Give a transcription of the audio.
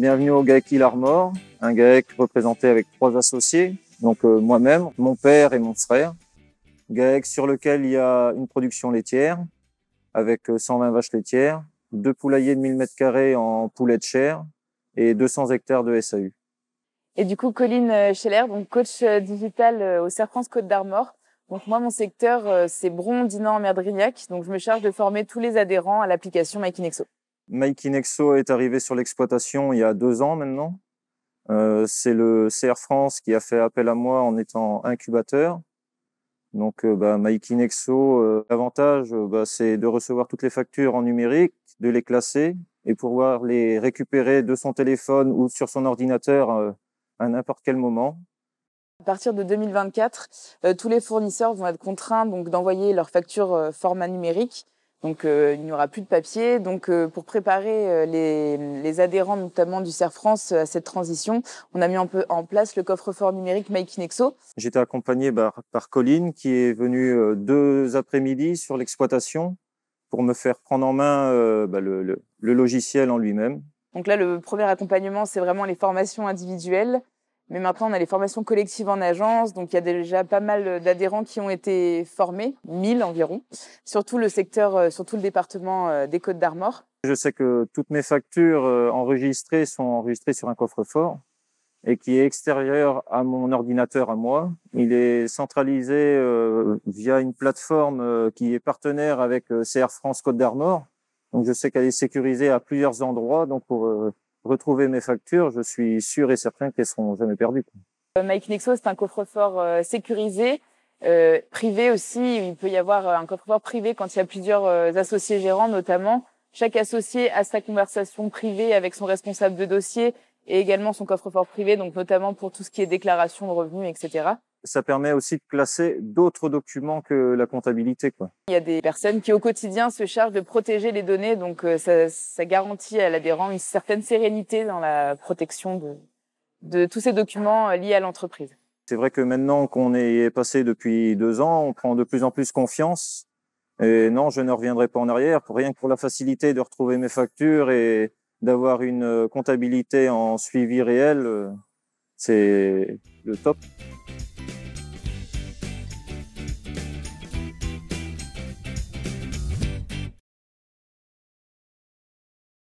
Bienvenue au GAEC Larmor, Armor, un GAEC représenté avec trois associés, donc euh, moi-même, mon père et mon frère. GAEC sur lequel il y a une production laitière avec 120 euh, vaches laitières, deux poulaillers de 1000 m2 en poulet de chair et 200 hectares de SAU. Et du coup, Colline euh, Scheller, donc coach digital au Serpence Côte d'Armor. Donc moi, mon secteur, c'est Bron, Dinan, Merdrignac. Donc je me charge de former tous les adhérents à l'application MyKinexo. Mykinexo est arrivé sur l'exploitation il y a deux ans maintenant. Euh, c'est le CR France qui a fait appel à moi en étant incubateur. Donc, euh, bah, euh, l'avantage, euh, bah, c'est de recevoir toutes les factures en numérique, de les classer et pouvoir les récupérer de son téléphone ou sur son ordinateur à n'importe quel moment. À partir de 2024, tous les fournisseurs vont être contraints donc d'envoyer leurs factures format numérique donc euh, il n'y aura plus de papier. Donc euh, pour préparer euh, les, adhérents notamment du CERF France à cette transition, on a mis en place le coffre-fort numérique MyKinexo. J'étais accompagné par, par, Colline qui est venue deux après-midi sur l'exploitation pour me faire prendre en main bah, le, le logiciel en lui-même. Donc là, le premier accompagnement, c'est vraiment les formations individuelles. Mais maintenant, on a les formations collectives en agence, donc il y a déjà pas mal d'adhérents qui ont été formés, 1000 environ, surtout le secteur, euh, surtout le département euh, des Côtes d'Armor. Je sais que toutes mes factures euh, enregistrées sont enregistrées sur un coffre-fort et qui est extérieur à mon ordinateur à moi. Il est centralisé via une plateforme qui est partenaire avec CR France Côte d'Armor. Donc je sais qu'elle est sécurisée à plusieurs endroits, donc pour retrouver mes factures, je suis sûr et certain qu'elles seront jamais perdues. Euh, Mike Nexo, c'est un coffre-fort euh, sécurisé, euh, privé aussi. Il peut y avoir un coffre-fort privé quand il y a plusieurs associés gérants, notamment. Chaque associé a sa conversation privée avec son responsable de dossier et également son coffre-fort privé, donc notamment pour tout ce qui est déclaration de revenus, etc ça permet aussi de classer d'autres documents que la comptabilité. Quoi. Il y a des personnes qui au quotidien se chargent de protéger les données, donc euh, ça, garantit à l'adhérent une certaine sérénité dans la protection de, de tous ces documents euh, liés à l'entreprise. C'est vrai que maintenant qu'on est passé depuis deux ans, on prend de plus en plus confiance. Et non, je ne reviendrai pas en arrière, rien que pour la facilité de retrouver mes factures et d'avoir une euh, comptabilité en suivi réel, c'est le top.